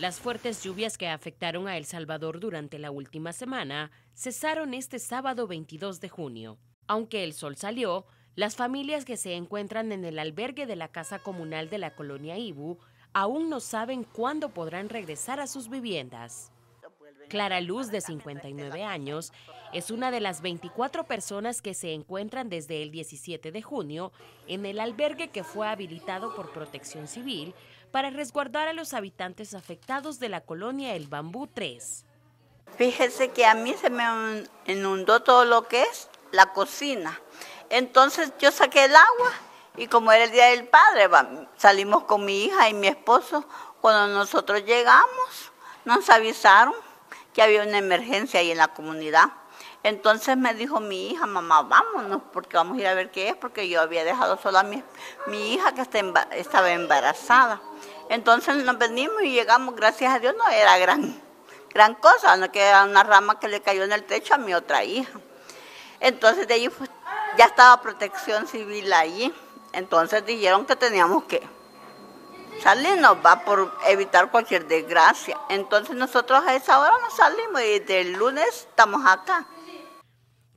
Las fuertes lluvias que afectaron a El Salvador durante la última semana cesaron este sábado 22 de junio. Aunque el sol salió, las familias que se encuentran en el albergue de la Casa Comunal de la Colonia Ibu aún no saben cuándo podrán regresar a sus viviendas. Clara Luz, de 59 años, es una de las 24 personas que se encuentran desde el 17 de junio en el albergue que fue habilitado por Protección Civil para resguardar a los habitantes afectados de la colonia El Bambú 3. Fíjense que a mí se me inundó todo lo que es la cocina. Entonces yo saqué el agua y como era el Día del Padre, salimos con mi hija y mi esposo. Cuando nosotros llegamos, nos avisaron que había una emergencia ahí en la comunidad. Entonces me dijo mi hija, mamá, vámonos, porque vamos a ir a ver qué es, porque yo había dejado sola a mi, hija que estaba embarazada. Entonces nos venimos y llegamos, gracias a Dios, no era gran, gran cosa, no que era una rama que le cayó en el techo a mi otra hija. Entonces de allí ya estaba protección civil allí. Entonces dijeron que teníamos que salirnos, va por evitar cualquier desgracia. Entonces nosotros a esa hora nos salimos y del lunes estamos acá.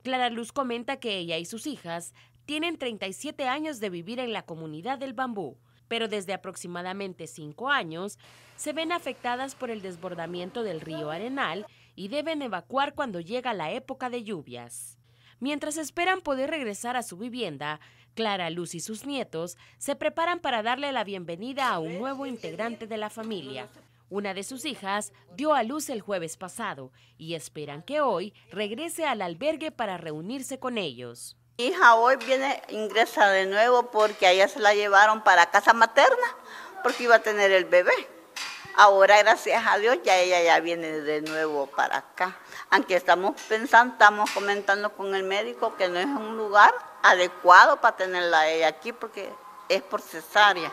Clara Luz comenta que ella y sus hijas tienen 37 años de vivir en la comunidad del bambú, pero desde aproximadamente 5 años se ven afectadas por el desbordamiento del río Arenal y deben evacuar cuando llega la época de lluvias. Mientras esperan poder regresar a su vivienda, Clara, Luz y sus nietos se preparan para darle la bienvenida a un nuevo integrante de la familia. Una de sus hijas dio a luz el jueves pasado y esperan que hoy regrese al albergue para reunirse con ellos. Mi hija hoy viene, ingresa de nuevo porque allá se la llevaron para casa materna porque iba a tener el bebé. Ahora, gracias a Dios, ya ella ya viene de nuevo para acá. Aunque estamos pensando, estamos comentando con el médico que no es un lugar adecuado para tenerla ella aquí porque es por cesárea.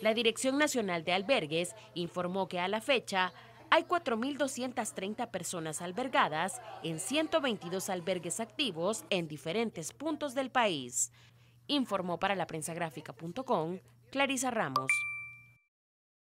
La Dirección Nacional de Albergues informó que a la fecha hay 4.230 personas albergadas en 122 albergues activos en diferentes puntos del país. Informó para la prensa gráfica.com Clarisa Ramos.